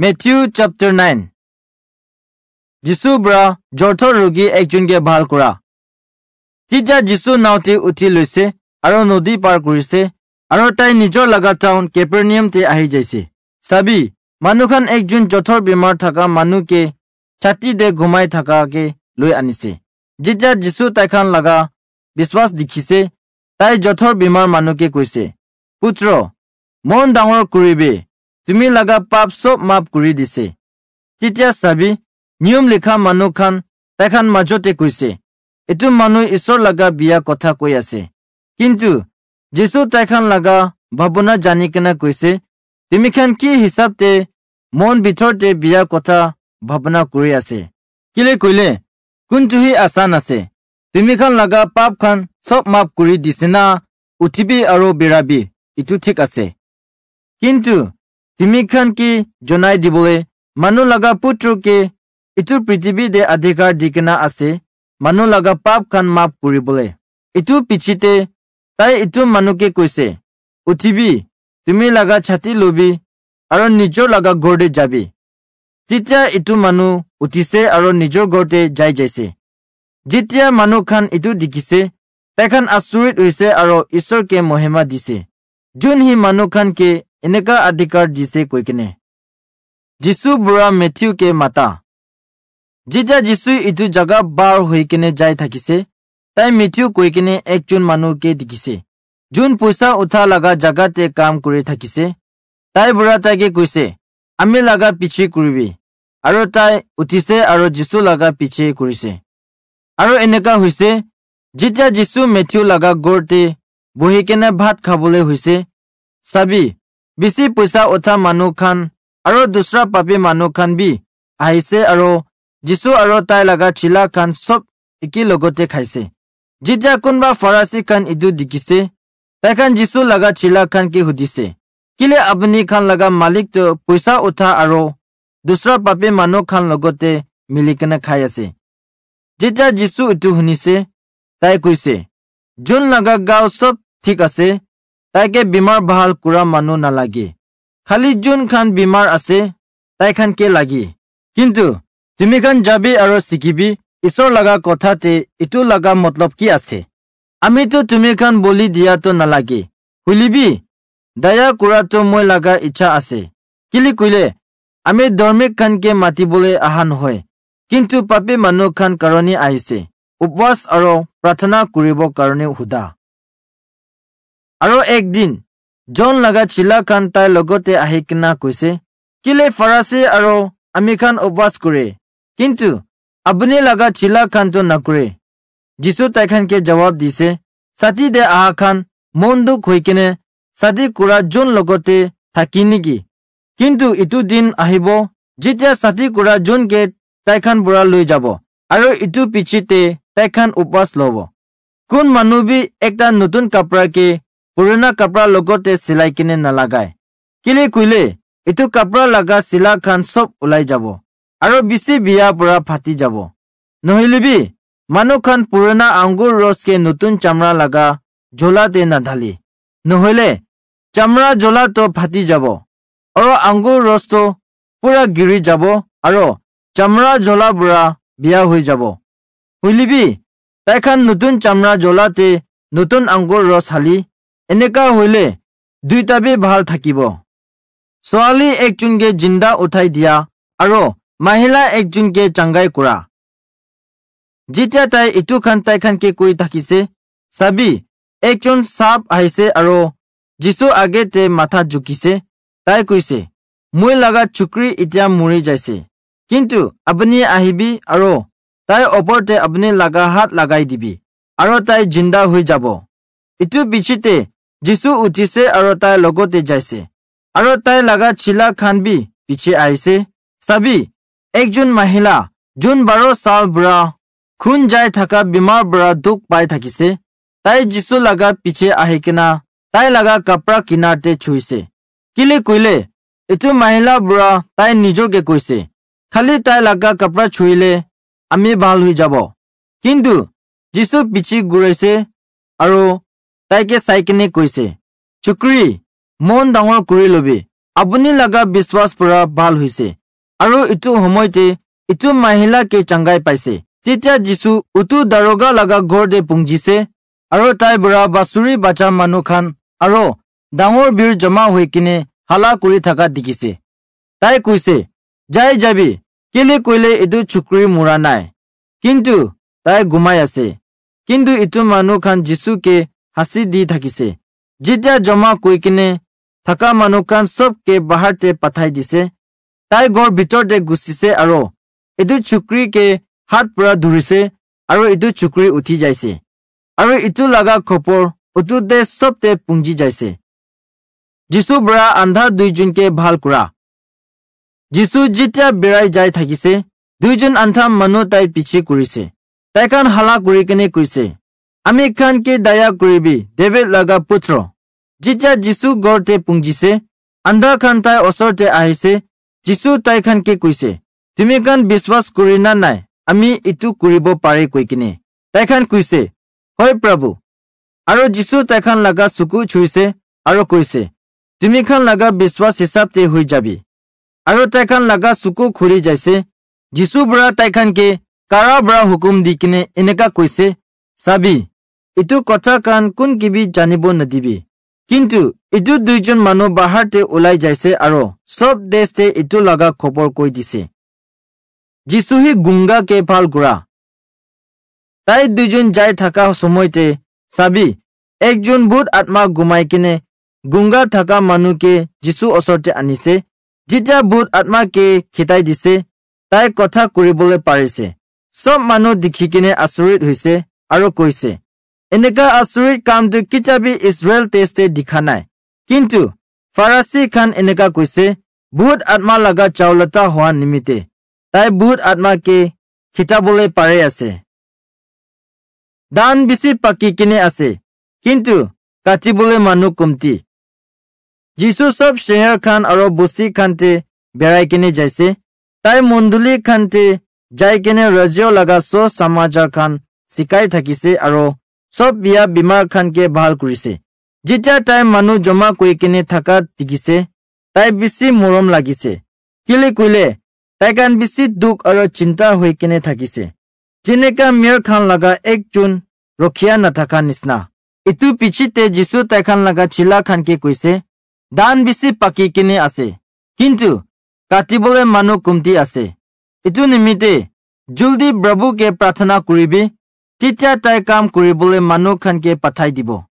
Matthew chapter 9 Jisu bra jortho rugi ekjun ge bhal kura Tija Jisu nauti uthi luise aro nodi par kurise aro tai nijor laga town Capernaum te ahi jaisi Sabi manukhan ekjun jothor bimar thaka manu ke chati de ghumai thaka ke loi anise Jija Jisu tai khan laga biswas dikhise tai jothor bimar manu ke kuise Putro mon dangor kuribe তুমি লগা পাপ সব মাফ কৰি দিছে তেতিয়া চাবি নিয়ম লিখা মানু খান তাইখান মাজতে কৈছে এইটো মানুহ ঈশ্বৰ লগা বিয়া কথা কৈ আছে কিন্তু যিচু তাইখান লগা ভাৱনা জানি কেনে কৈছে তুমি খান কি হিচাপতে মন ভিতৰতে বিয়া কথা ভাৱনা কৰি আছে কেলে কৈলে কোনটোহি আচান আছে তুমিখান লগা পাপ খান চব মাফ কৰি দিছে না উঠিবি আৰু বিৰাবি ইটো ঠিক আছে কিন্তু তিমিখান কি জনাই দিবলে মানুহ লগা পুত্ৰ কে ইটো পৃথিৱীতে অধিকাৰ দি কিনা আছে মানুহ লগা পাপ খান মাপ কৰিবলে ইটো পিছিতে তাই ইটো মানুহকে কৈছে উঠিবি তুমি লগা ছাতি লবি আৰু নিজৰ লগা ঘৰতে যাবি তেতিয়া ইটো মানুহ উঠিছে আৰু নিজৰ ঘৰতে যাই যাইছে যেতিয়া মানুহখন ইটো দেখিছে তাইখন আচৰিত হৈছে আৰু ঈশ্বৰকে মহিমা দিছে যোন সি মানুহখনকে এনেকা অধিকাৰ দিছে কৈ কিনে যীশু বুঢ়া মেথিউকে মাতা যেতিয়া যীশুই ইটো জেগা বাৰ হৈ কেনে যাই থাকিছে তাই মেথিউ কৈ কেনে একজন মানুহকে দেখিছে যোন পইচা উঠা লগা জেগাতে কাম কৰি থাকিছে তাই বুঢ়া তাইকে কৈছে আমি লগা পিছে কৰিবি আৰু তাই উঠিছে আৰু যীশু লগা পিছে কৰিছে আৰু এনেকুৱা হৈছে যেতিয়া যীশু মেথিউ লগা গড়তে বহি কেনে ভাত খাবলৈ হৈছে চাবি বেছি পইচা উঠা মানুহ খান আৰু দুচৰা পাপী মানুহ খান বি আহিছে আৰু যিচু আৰু তাই লগা চিলা খান চব একেলগতে খাইছে যেতিয়া কোনোবা ফৰাচী খান ইটো তাই খান যিচু লগা চিলা খান কি সুধিছে কেলে আপুনি খান লগা মালিকটো পইচা উঠা আৰু দুচৰা পাপে মানুহ খান লগতে মিলি কেনে খাই আছে যেতিয়া যিচু ইটো শুনিছে তাই কৈছে যোন লগা গাঁও চব ঠিক আছে তাইকে বীমাৰ ভাল কৰা মানুহ নালাগে খালি যোনখন বীমাৰ আছে তাইখন কে লাগে কিন্তু তুমি খান যাবি আৰু শিকিবি ঈশ্বৰ লগা কথাতে ইটো লগা মতলব কি আছে আমিতো তুমি খান বলি দিয়াটো নালাগে শুলিবি দয়া কৰাটো মই লগা ইচ্ছা আছে কেলি কৰিলে আমি ধৰ্মিক খানকে মাতিবলৈ আহা নহয় কিন্তু পাপী মানুহ খান কাৰণে আহিছে উপবাস আৰু প্ৰাৰ্থনা কৰিবৰ কাৰণে সোধা আৰু একদিন জন লগা চিলা খান তাইৰ লগতে আহি কিনা কৈছে কিলে ফৰাচী আৰু আমি খান উপবাস কৰে কিন্তু আপুনি লগা চিলা খানটো নকৰে যিচু তাইখানকে জবাব দিছে ছাতি দে আহা খান মন দুখ হৈ কিনে ছাতি কোৰা জোন লগতে থাকি নেকি কিন্তু ইটো দিন আহিব যেতিয়া ছাতি কোৰা তাই খান বুঢ়া লৈ যাব আৰু ইটো পিছিতে খান উপবাস লব কোন মানুহবি এটা নতুন কাপোৰকে পুৰণা কাপোৰৰ লগতে চিলাই কিনে নালাগাই কিলে কুইলে এইটো কাপোৰ লগা চিলা খান চব ওলাই যাব আৰু বেছি বিয়াৰ পৰা ফাটি যাব নহলিবি মানুহখন পুৰণা আঙুৰ ৰসকে নতুন চামৰা লগা জ্বলাতে নাঢালি নহলে চামৰা জ্বলাটো ফাটি যাব আৰু আঙুৰ ৰসটো পুৰা গিৰি যাব আৰু চামৰা জ্বলা বুঢ়া বিয়া হৈ যাব শুনিবি তাইখন নতুন চামৰা জ্বলাতে নতুন আঙুৰ ৰস হালি এনেকা হ'লে দুয়োটাবে ভাল থাকিব ছোৱালী একজনকে জিন্দা উঠাই দিয়া আৰু মহিলা একজনকে চাংগাই কৰা যেতিয়া তাই ইটো খান তাইখানকে কৈ থাকিছে চাবি একজন চাপ আহিছে আৰু যিচু আগে তে মাথা জুকিছে তাই কৈছে মই লগা চুকৰি এতিয়া মৰি যাইছে কিন্তু আপুনি আহিবি আৰু তাইৰ ওপৰতে আপুনি লগা হাত লগাই দিবি আৰু তাই জিন্দা হৈ যাব ইটো পিছিতে যীশু উঠিছে আৰু তাই লগতে যাইছে আৰু তাই লগা চিলা খান বি পিছে আহিছে চাবি একজন মহিলা যোন বাৰ চাল বুঢ়া খুন যাই থকা বেমাৰ বুঢ়া দুখ পাই থাকিছে তাই যীশু লগা পিছে আহি কিনা তাই লগা কাপোৰ কিনাৰতে চুইছে কিলে কুইলে এইটো মহিলা বুঢ়া তাই নিজকে কৈছে খালি তাই লগা কাপোৰ চুইলে আমি ভাল হৈ যাব কিন্তু যীশু পিছি ঘূৰাইছে আৰু তাইকে চাই কিনে কৈছে চুক্ৰী মন ডাঙৰ কৰি লবি আপুনি লগা বিশ্বাস পৰা ভাল হৈছে আৰু ইটো সময়তে ইটো মাহিলাকে চাংগাই পাইছে তেতিয়া যিচু উটো দাৰোগা লগা ঘৰতে পুংজিছে আৰু তাই বুঢ়া বাছুৰি বাচা মানুহ খান আৰু ডাঙৰ ভিৰ জমা হৈ কিনে হালা কৰি থকা দেখিছে তাই কৈছে যাই যাবি কেলে কৈলে এইটো চুক্ৰী মোৰা নাই কিন্তু তাই গুমাই আছে কিন্তু ইটো মানুহ খান যীচুকে হাঁচি দি থাকিছে যেতিয়া জমা কৈ কিনে থকা মানুহ খান চব কে বাহাৰতে পঠাই দিছে তাই ঘৰ ভিতৰতে গুচিছে আৰু এইটো চুকুৰী কে হাত পৰা ধৰিছে আৰু এইটো চুকুৰী উঠি যাইছে আৰু ইটো লগা খপৰ উঠোতে চবতে পুঞ্জি যাইছে যীচু বৰা আন্ধাৰ দুইজনকে ভাল কৰা যীচু যেতিয়া বেৰাই যাই থাকিছে দুইজন আন্ধা মানুহ তাই পিছি কৰিছে তাইখন হালা কৰি কেনে কৈছে আমি খান কে দায়া কৰিবি ডেভিড লগা পুত্ৰ যেতিয়া যীশু গড়তে পুঞ্জিছে আন্ধা খান তাই ওচৰতে আহিছে যীশু তাই খান কে কৈছে তুমি খান বিশ্বাস কৰি না নাই আমি ইটো কৰিব পাৰি কৈ কিনে তাই খান কৈছে হয় প্ৰভু আৰু যীশু তাইখান লগা চকু চুইছে আৰু কৈছে তুমি খান লগা বিশ্বাস হিচাপতে হৈ যাবি আৰু তাইখান লগা চকু খুলি যাইছে যীশু বৰা তাইখানকে কাৰা বৰা হুকুম দি কিনে এনেকা কৈছে চাবি ইটো কথা কাণ কোন কিবি জানিব নিদিবি কিন্তু ইটো দুইজন মানুহ বাহাৰতে ওলাই যাইছে আৰু চব দেশতে ইটো লগা খবৰ কৈ দিছে যীচুহি গুংগা কে ভাল ঘূৰা তাই দুইজন যাই থকা সময়তে চাবি একজন বুট আত্মা গুমাই কিনে গুংগা থকা মানুহকে যীচু ওচৰতে আনিছে যেতিয়া বুট আত্মাকে খিতাই দিছে তাই কথা কৰিবলৈ পাৰিছে চব মানুহ দেখি কিনে আচৰিত হৈছে আৰু কৈছে এনেকুৱা আচৰিত কামটো কিতাপে ইছৰাইল টেষ্টে দেখা নাই কিন্তু ফাৰাচী খান এনেকুৱা কৈছে বহুত আত্মা লগা চাউলতা হোৱা নিমিত্তে তাই বহুত আত্মাকে খিতাবলৈ পাৰে আছে দান বেছি পাকি কিনে আছে কিন্তু কাটিবলৈ মানুহ কমটি যিচু চব চেহেৰ খান আৰু বস্তি খানতে বেৰাই কিনে যাইছে তাই মণ্ডলী খানতে যাই কিনে ৰাজ্য লগা স্ব সমাজৰ খান চিকাই থাকিছে আৰু চব বিয়া বীমাৰ খানকে ভাল কৰিছে যেতিয়া তাই মানুহ জমা কৰি কিনে থকা দেখিছে তাই বেছি মৰম লাগিছে কেলে কৰিলে তাই কাৰণ বেছি দুখ আৰু চিন্তা হৈ কেনে থাকিছে যেনেকা মিয়ৰ খান লগা এক জুন ৰখীয়া নাথাকা নিচিনা ইটো পিছিতে যিচু খান লগা চিলা খানকে কৈছে দান বেছি পাকি কিনে আছে কিন্তু কাটিবলৈ মানুহ কমটি আছে ইটো নিমিত্তে জলদি প্ৰভুকে প্ৰাৰ্থনা কৰিবি তেতিয়া তাই কাম কৰিবলৈ মানুহ খান পঠাই দিব